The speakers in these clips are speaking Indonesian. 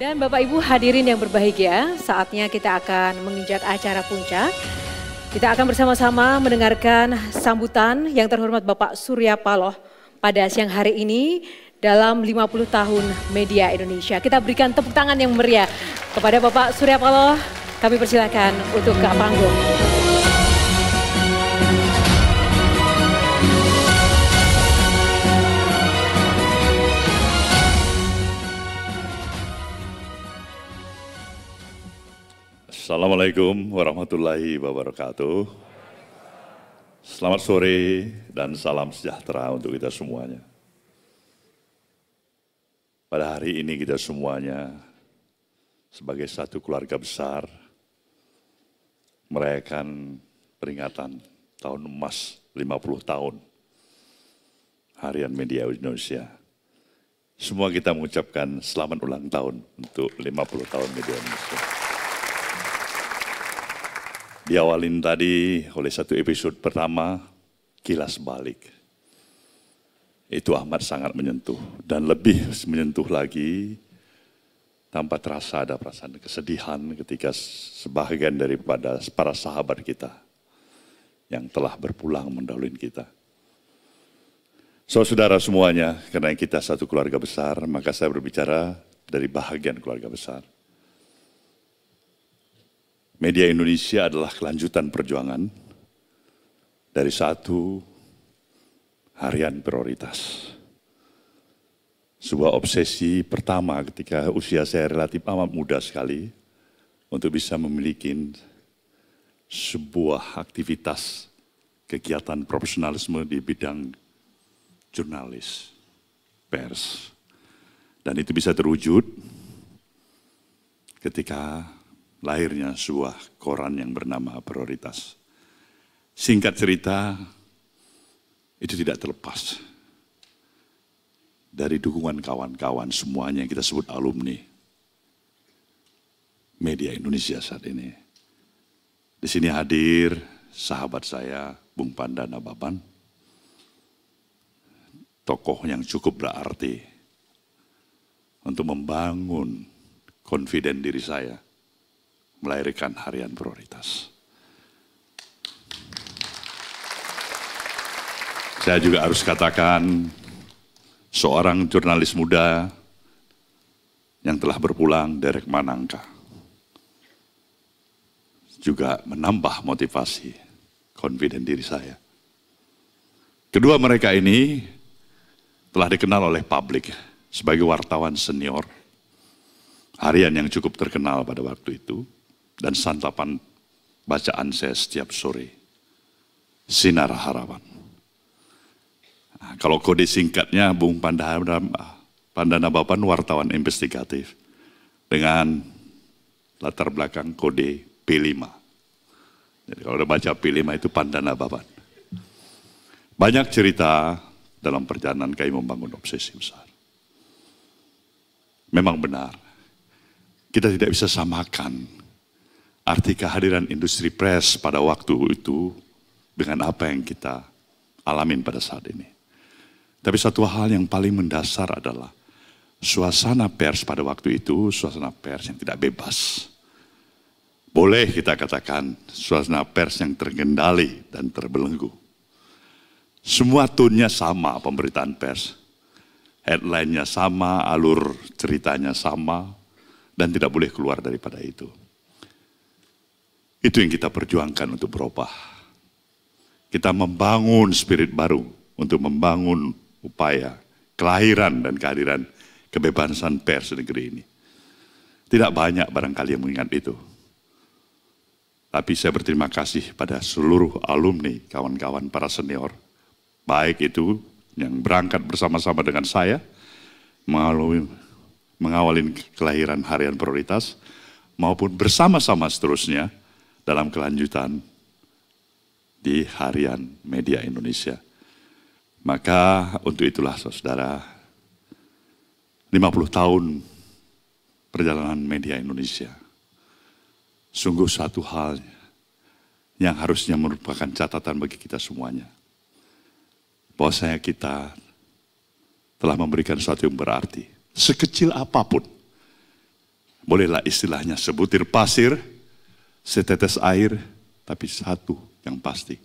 Dan Bapak Ibu hadirin yang berbahagia, saatnya kita akan menginjak acara puncak. Kita akan bersama-sama mendengarkan sambutan yang terhormat Bapak Surya Paloh pada siang hari ini dalam 50 tahun media Indonesia. Kita berikan tepuk tangan yang meriah kepada Bapak Surya Paloh. Kami persilakan untuk ke panggung. Assalamualaikum warahmatullahi wabarakatuh. Selamat sore dan salam sejahtera untuk kita semuanya. Pada hari ini kita semuanya sebagai satu keluarga besar merayakan peringatan tahun emas 50 tahun Harian Media Indonesia. Semua kita mengucapkan selamat ulang tahun untuk 50 tahun Media Indonesia diawalin tadi oleh satu episode pertama, kilas balik. Itu amat sangat menyentuh dan lebih menyentuh lagi tanpa terasa ada perasaan kesedihan ketika sebagian daripada para sahabat kita yang telah berpulang mendahului kita. So, saudara semuanya, karena kita satu keluarga besar, maka saya berbicara dari bahagian keluarga besar media Indonesia adalah kelanjutan perjuangan dari satu harian prioritas. Sebuah obsesi pertama ketika usia saya relatif amat muda sekali untuk bisa memiliki sebuah aktivitas kegiatan profesionalisme di bidang jurnalis, pers. Dan itu bisa terwujud ketika lahirnya sebuah koran yang bernama Prioritas. Singkat cerita, itu tidak terlepas dari dukungan kawan-kawan semuanya yang kita sebut alumni media Indonesia saat ini. Di sini hadir sahabat saya Bung Panda Nababan, tokoh yang cukup berarti untuk membangun konfiden diri saya melahirkan harian prioritas. Saya juga harus katakan, seorang jurnalis muda yang telah berpulang dari Manangka juga menambah motivasi, confident diri saya. Kedua mereka ini telah dikenal oleh publik sebagai wartawan senior, harian yang cukup terkenal pada waktu itu, dan santapan bacaan saya setiap sore. Sinar harapan. Nah, kalau kode singkatnya Bung Pandana, ah, Pandana Bapan wartawan investigatif dengan latar belakang kode P5. Jadi kalau udah baca P5 itu Pandana Bapan. Banyak cerita dalam perjalanan kami membangun obsesi besar. Memang benar, kita tidak bisa samakan Arti kehadiran industri pers pada waktu itu dengan apa yang kita alamin pada saat ini. Tapi satu hal yang paling mendasar adalah suasana pers pada waktu itu, suasana pers yang tidak bebas. Boleh kita katakan suasana pers yang tergendali dan terbelenggu. Semua tunnya sama pemberitaan pers. Headline-nya sama, alur ceritanya sama, dan tidak boleh keluar daripada itu. Itu yang kita perjuangkan untuk berubah. Kita membangun spirit baru untuk membangun upaya kelahiran dan kehadiran kebebasan pers di negeri ini. Tidak banyak barangkali yang mengingat itu. Tapi saya berterima kasih pada seluruh alumni, kawan-kawan para senior, baik itu yang berangkat bersama-sama dengan saya, melalui mengawalin kelahiran harian prioritas, maupun bersama-sama seterusnya, dalam kelanjutan di harian media Indonesia. Maka untuk itulah saudara, 50 tahun perjalanan media Indonesia. Sungguh satu hal yang harusnya merupakan catatan bagi kita semuanya. Bahwasanya kita telah memberikan sesuatu yang berarti. Sekecil apapun. Bolehlah istilahnya sebutir pasir, setetes air, tapi satu yang pasti.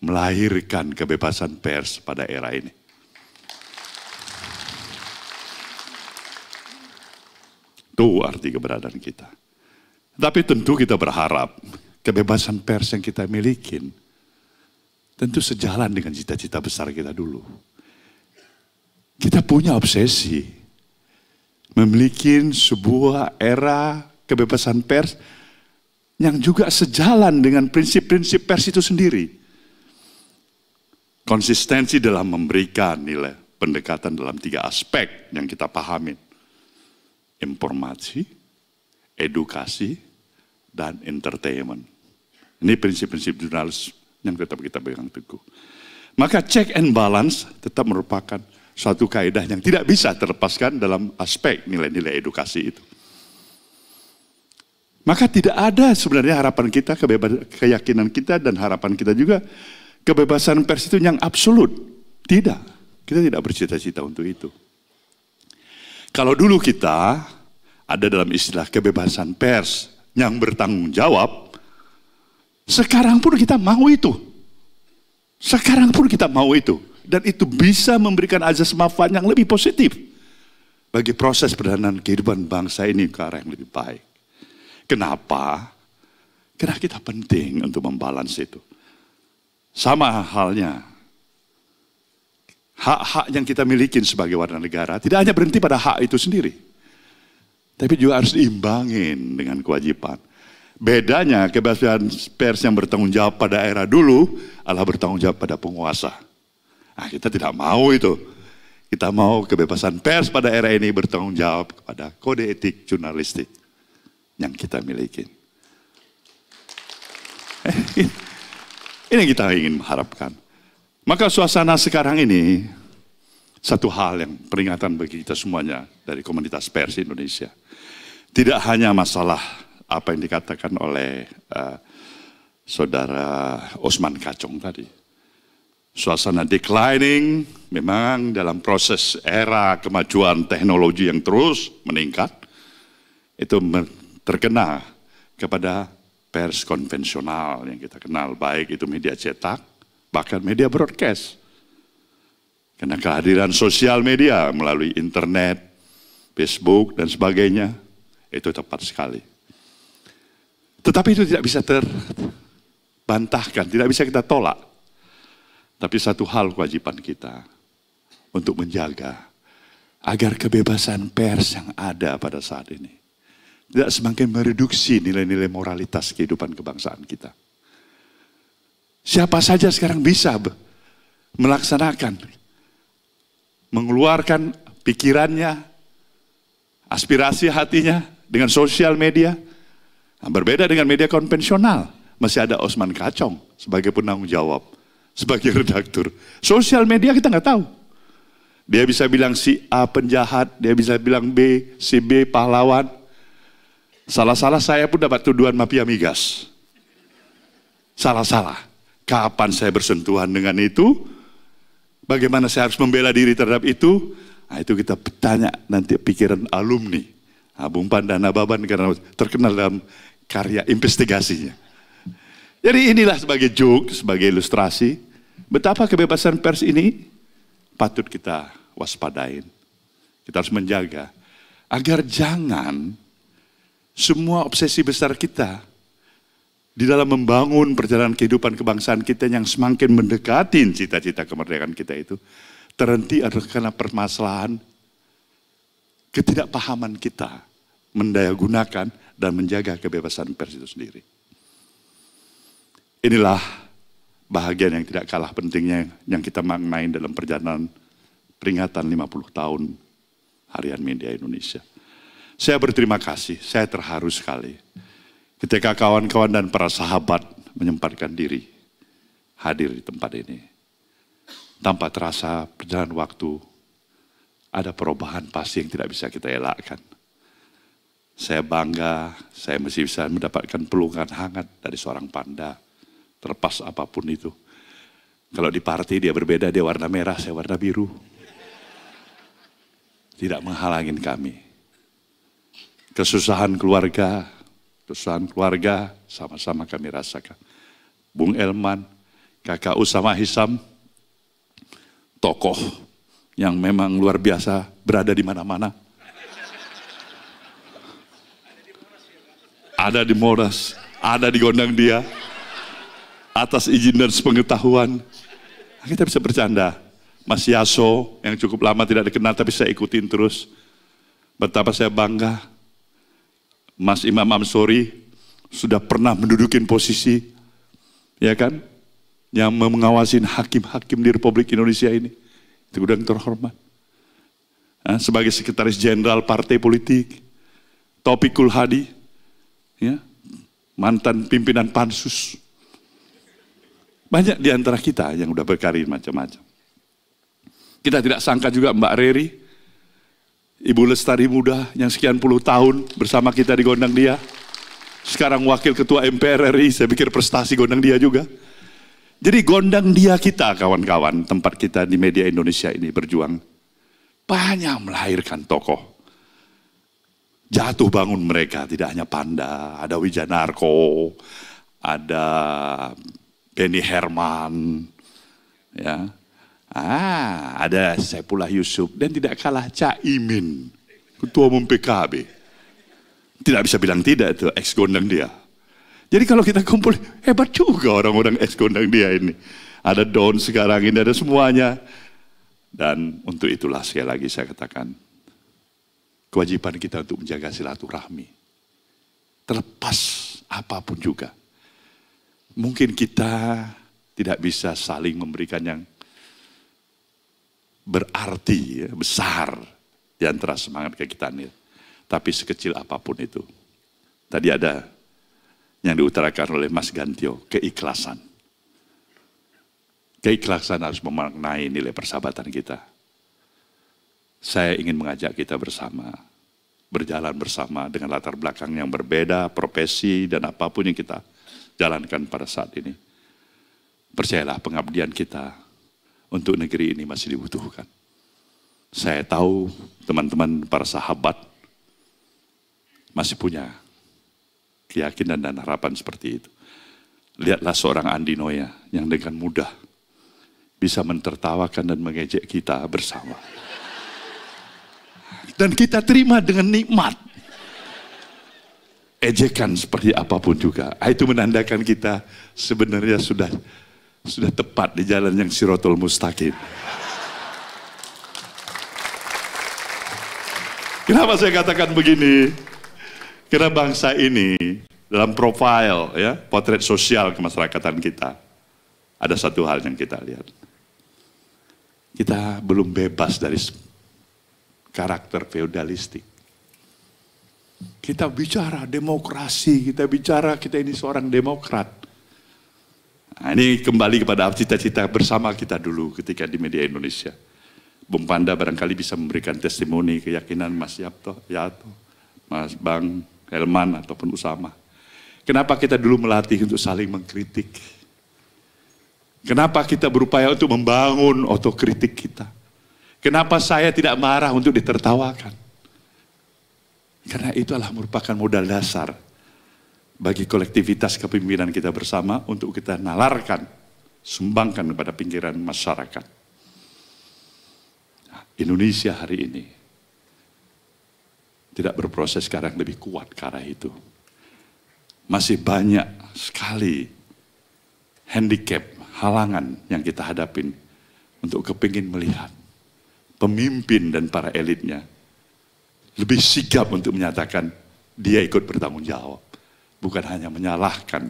Melahirkan kebebasan pers pada era ini. Itu arti keberadaan kita. Tapi tentu kita berharap kebebasan pers yang kita miliki tentu sejalan dengan cita-cita besar kita dulu. Kita punya obsesi memiliki sebuah era kebebasan pers yang juga sejalan dengan prinsip-prinsip pers itu sendiri. Konsistensi dalam memberikan nilai pendekatan dalam tiga aspek yang kita pahami. Informasi, edukasi, dan entertainment. Ini prinsip-prinsip jurnalis yang tetap kita pegang teguh. Maka check and balance tetap merupakan suatu kaidah yang tidak bisa terlepaskan dalam aspek nilai-nilai edukasi itu. Maka tidak ada sebenarnya harapan kita, keyakinan kita dan harapan kita juga kebebasan pers itu yang absolut. Tidak. Kita tidak bercita-cita untuk itu. Kalau dulu kita ada dalam istilah kebebasan pers yang bertanggung jawab, sekarang pun kita mau itu. Sekarang pun kita mau itu. Dan itu bisa memberikan azas manfaat yang lebih positif bagi proses perdanaan kehidupan bangsa ini ke arah yang lebih baik. Kenapa? Karena kita penting untuk membalans itu. Sama halnya, hak-hak yang kita miliki sebagai warga negara tidak hanya berhenti pada hak itu sendiri. Tapi juga harus diimbangin dengan kewajiban. Bedanya kebebasan pers yang bertanggung jawab pada era dulu adalah bertanggung jawab pada penguasa. Nah, kita tidak mau itu. Kita mau kebebasan pers pada era ini bertanggung jawab kepada kode etik jurnalistik yang kita miliki. Eh, ini yang kita ingin harapkan. Maka suasana sekarang ini satu hal yang peringatan bagi kita semuanya dari komunitas pers Indonesia. Tidak hanya masalah apa yang dikatakan oleh uh, saudara Osman Kacong tadi. Suasana declining memang dalam proses era kemajuan teknologi yang terus meningkat itu terkena kepada pers konvensional yang kita kenal, baik itu media cetak, bahkan media broadcast. Karena kehadiran sosial media melalui internet, Facebook, dan sebagainya, itu tepat sekali. Tetapi itu tidak bisa terbantahkan, tidak bisa kita tolak. Tapi satu hal kewajiban kita untuk menjaga agar kebebasan pers yang ada pada saat ini tidak semakin mereduksi nilai-nilai moralitas kehidupan kebangsaan kita. Siapa saja sekarang bisa melaksanakan, mengeluarkan pikirannya, aspirasi hatinya dengan sosial media. yang nah, berbeda dengan media konvensional, masih ada Osman Kacong sebagai penanggung jawab, sebagai redaktur. Sosial media kita nggak tahu. Dia bisa bilang si A penjahat, dia bisa bilang B, si B pahlawan, Salah-salah saya pun dapat tuduhan mafia migas. Salah-salah. Kapan saya bersentuhan dengan itu? Bagaimana saya harus membela diri terhadap itu? Nah, itu kita bertanya nanti pikiran alumni. Nah, Pandana Baban karena terkenal dalam karya investigasinya. Jadi inilah sebagai joke, sebagai ilustrasi. Betapa kebebasan pers ini patut kita waspadain. Kita harus menjaga agar jangan semua obsesi besar kita di dalam membangun perjalanan kehidupan kebangsaan kita yang semakin mendekati cita-cita kemerdekaan kita itu terhenti adalah karena permasalahan ketidakpahaman kita mendayagunakan dan menjaga kebebasan pers itu sendiri. Inilah bahagian yang tidak kalah pentingnya yang kita maknain dalam perjalanan peringatan 50 tahun Harian Media Indonesia. Saya berterima kasih, saya terharu sekali. Ketika kawan-kawan dan para sahabat menyempatkan diri hadir di tempat ini. Tanpa terasa perjalanan waktu, ada perubahan pasti yang tidak bisa kita elakkan. Saya bangga, saya masih bisa mendapatkan pelukan hangat dari seorang panda, terlepas apapun itu. Kalau di party dia berbeda, dia warna merah, saya warna biru. Tidak menghalangin kami kesusahan keluarga, kesusahan keluarga sama-sama kami rasakan. Bung Elman, kakak Usama Hisam, tokoh yang memang luar biasa berada di mana-mana. Ada di Moras, ada di Gondang Dia, atas izin dan sepengetahuan. Kita bisa bercanda. Mas Yaso yang cukup lama tidak dikenal tapi saya ikutin terus. Betapa saya bangga Mas Imam Amsori sudah pernah mendudukin posisi, ya kan, yang mengawasi hakim-hakim di Republik Indonesia ini. Itu gudang terhormat. Nah, sebagai Sekretaris Jenderal Partai Politik, Topikul Hadi, ya, mantan pimpinan pansus. Banyak di antara kita yang sudah berkarir macam-macam. Kita tidak sangka juga Mbak Reri, Ibu Lestari Muda yang sekian puluh tahun bersama kita di Gondang Dia. Sekarang wakil ketua MPR RI, saya pikir prestasi Gondang Dia juga. Jadi Gondang Dia kita kawan-kawan, tempat kita di media Indonesia ini berjuang. Banyak melahirkan tokoh. Jatuh bangun mereka, tidak hanya Panda, ada Wijanarko, ada Benny Herman, ya Ah, ada Saifullah Yusuf dan tidak kalah Caimin, ketua umum PKB. Tidak bisa bilang tidak itu ex gondang dia. Jadi kalau kita kumpul hebat juga orang-orang ex gondang dia ini. Ada Don sekarang ini ada semuanya. Dan untuk itulah sekali lagi saya katakan kewajiban kita untuk menjaga silaturahmi. Terlepas apapun juga. Mungkin kita tidak bisa saling memberikan yang berarti, ya, besar di antara semangat kegiatan ini, Tapi sekecil apapun itu. Tadi ada yang diutarakan oleh Mas Gantio, keikhlasan. Keikhlasan harus memaknai nilai persahabatan kita. Saya ingin mengajak kita bersama, berjalan bersama dengan latar belakang yang berbeda, profesi, dan apapun yang kita jalankan pada saat ini. Percayalah pengabdian kita untuk negeri ini masih dibutuhkan. Saya tahu teman-teman para sahabat masih punya keyakinan dan harapan seperti itu. Lihatlah seorang Andi Noya yang dengan mudah bisa mentertawakan dan mengejek kita bersama. Dan kita terima dengan nikmat. Ejekan seperti apapun juga. Itu menandakan kita sebenarnya sudah sudah tepat di jalan yang sirotul mustaqim. Kenapa saya katakan begini? Karena bangsa ini dalam profil ya, potret sosial kemasyarakatan kita ada satu hal yang kita lihat. Kita belum bebas dari karakter feodalistik. Kita bicara demokrasi, kita bicara kita ini seorang demokrat. Nah, ini kembali kepada cita-cita bersama kita dulu ketika di media Indonesia. Bung Panda barangkali bisa memberikan testimoni keyakinan Mas Yapto, Yato, Mas Bang Helman ataupun Usama. Kenapa kita dulu melatih untuk saling mengkritik? Kenapa kita berupaya untuk membangun otokritik kita? Kenapa saya tidak marah untuk ditertawakan? Karena itulah merupakan modal dasar bagi kolektivitas kepemimpinan kita bersama untuk kita nalarkan, sumbangkan kepada pinggiran masyarakat. Nah, Indonesia hari ini tidak berproses sekarang lebih kuat ke arah itu. Masih banyak sekali handicap, halangan yang kita hadapin untuk kepingin melihat pemimpin dan para elitnya lebih sigap untuk menyatakan dia ikut bertanggung jawab bukan hanya menyalahkan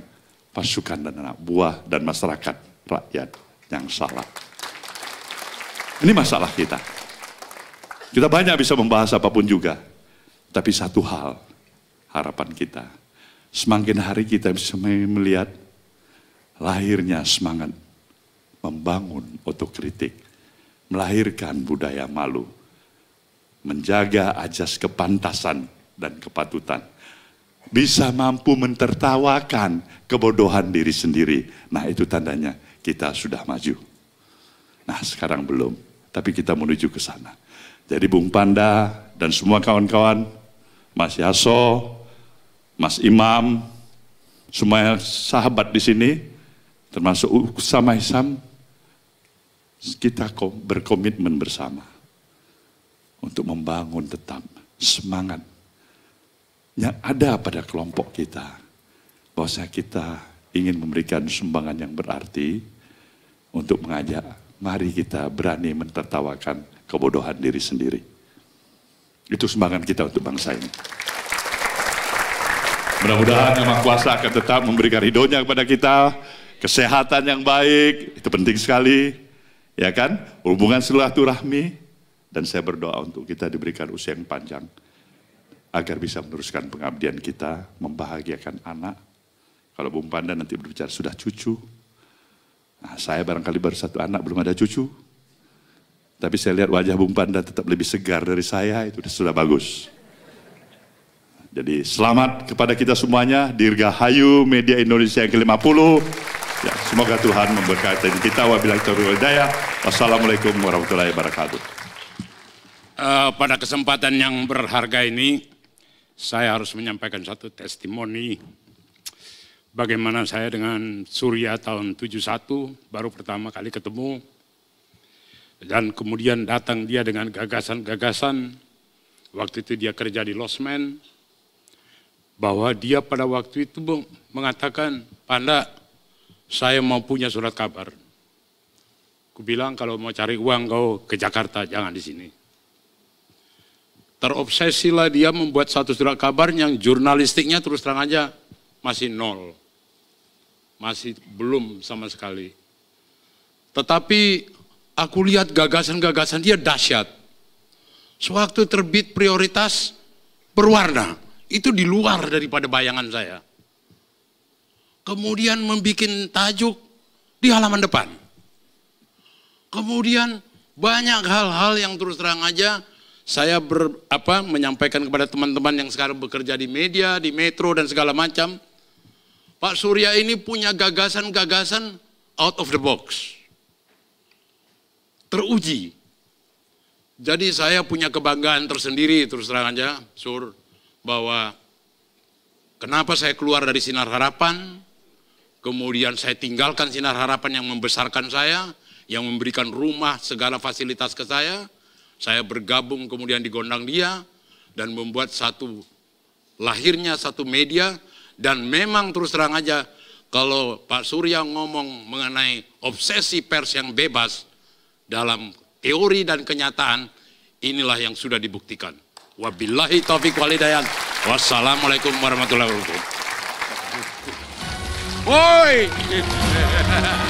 pasukan dan anak buah dan masyarakat rakyat yang salah. Ini masalah kita. Kita banyak bisa membahas apapun juga. Tapi satu hal harapan kita. Semakin hari kita bisa melihat lahirnya semangat membangun otokritik, melahirkan budaya malu, menjaga ajas kepantasan dan kepatutan bisa mampu mentertawakan kebodohan diri sendiri. Nah, itu tandanya kita sudah maju. Nah, sekarang belum, tapi kita menuju ke sana. Jadi Bung Panda dan semua kawan-kawan, Mas Yaso, Mas Imam, semua sahabat di sini, termasuk Usama Isam, kita berkomitmen bersama untuk membangun tetap semangat yang ada pada kelompok kita. Bahwasanya kita ingin memberikan sumbangan yang berarti untuk mengajak, mari kita berani mentertawakan kebodohan diri sendiri. Itu sumbangan kita untuk bangsa ini. Mudah-mudahan Yang Maha Kuasa akan tetap memberikan ridhonya kepada kita, kesehatan yang baik, itu penting sekali, ya kan? Hubungan silaturahmi, dan saya berdoa untuk kita diberikan usia yang panjang agar bisa meneruskan pengabdian kita, membahagiakan anak. Kalau Bung Panda nanti berbicara sudah cucu, nah, saya barangkali baru satu anak belum ada cucu, tapi saya lihat wajah Bung Panda tetap lebih segar dari saya, itu sudah bagus. Jadi selamat kepada kita semuanya, Dirgahayu Media Indonesia yang ke-50. Ya, semoga Tuhan memberkati kita. Wassalamualaikum warahmatullahi wabarakatuh. Eh, pada kesempatan yang berharga ini, saya harus menyampaikan satu testimoni bagaimana saya dengan Surya tahun 71 baru pertama kali ketemu dan kemudian datang dia dengan gagasan-gagasan waktu itu dia kerja di Losmen bahwa dia pada waktu itu mengatakan Panda saya mau punya surat kabar Kubilang kalau mau cari uang kau ke Jakarta jangan di sini Terobsesilah dia membuat satu surat kabar yang jurnalistiknya terus terang aja masih nol. Masih belum sama sekali. Tetapi aku lihat gagasan-gagasan dia dahsyat. Sewaktu terbit prioritas berwarna. Itu di luar daripada bayangan saya. Kemudian membuat tajuk di halaman depan. Kemudian banyak hal-hal yang terus terang aja saya ber, apa, menyampaikan kepada teman-teman yang sekarang bekerja di media, di metro dan segala macam. Pak Surya ini punya gagasan-gagasan out of the box. Teruji. Jadi saya punya kebanggaan tersendiri terus terang aja, Sur, bahwa kenapa saya keluar dari sinar harapan, kemudian saya tinggalkan sinar harapan yang membesarkan saya, yang memberikan rumah segala fasilitas ke saya, saya bergabung kemudian di gondang dia dan membuat satu lahirnya satu media dan memang terus terang aja kalau Pak Surya ngomong mengenai obsesi pers yang bebas dalam teori dan kenyataan inilah yang sudah dibuktikan. Wabillahi taufik walidayat. Wassalamualaikum warahmatullahi wabarakatuh. Oi!